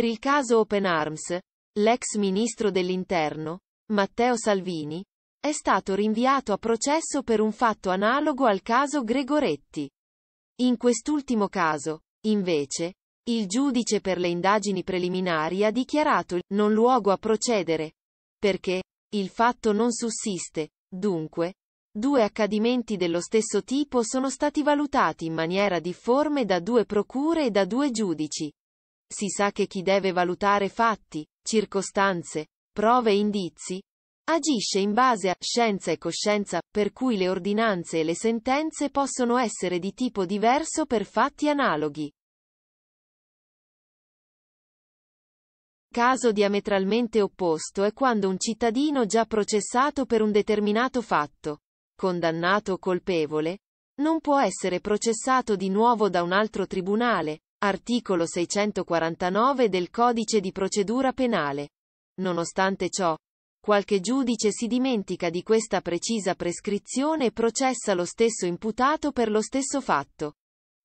Per il caso Open Arms, l'ex ministro dell'Interno, Matteo Salvini, è stato rinviato a processo per un fatto analogo al caso Gregoretti. In quest'ultimo caso, invece, il giudice per le indagini preliminari ha dichiarato il non luogo a procedere, perché il fatto non sussiste, dunque, due accadimenti dello stesso tipo sono stati valutati in maniera difforme da due procure e da due giudici si sa che chi deve valutare fatti, circostanze, prove e indizi, agisce in base a scienza e coscienza, per cui le ordinanze e le sentenze possono essere di tipo diverso per fatti analoghi. Caso diametralmente opposto è quando un cittadino già processato per un determinato fatto, condannato o colpevole, non può essere processato di nuovo da un altro tribunale, Articolo 649 del Codice di procedura penale. Nonostante ciò, qualche giudice si dimentica di questa precisa prescrizione e processa lo stesso imputato per lo stesso fatto,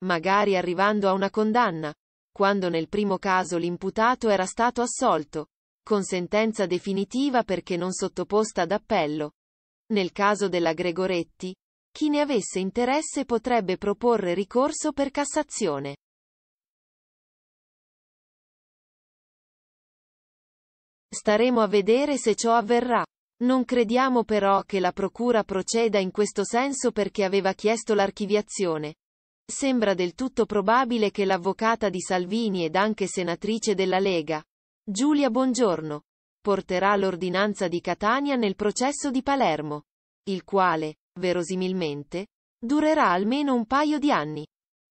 magari arrivando a una condanna, quando nel primo caso l'imputato era stato assolto, con sentenza definitiva perché non sottoposta ad appello. Nel caso della Gregoretti, chi ne avesse interesse potrebbe proporre ricorso per Cassazione. Staremo a vedere se ciò avverrà. Non crediamo però che la Procura proceda in questo senso perché aveva chiesto l'archiviazione. Sembra del tutto probabile che l'avvocata di Salvini ed anche senatrice della Lega, Giulia Buongiorno, porterà l'ordinanza di Catania nel processo di Palermo, il quale, verosimilmente, durerà almeno un paio di anni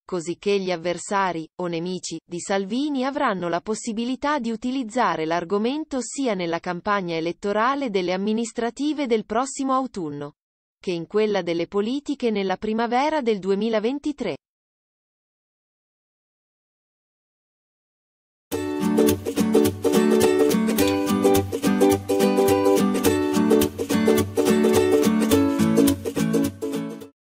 cosicché gli avversari, o nemici, di Salvini avranno la possibilità di utilizzare l'argomento sia nella campagna elettorale delle amministrative del prossimo autunno, che in quella delle politiche nella primavera del 2023.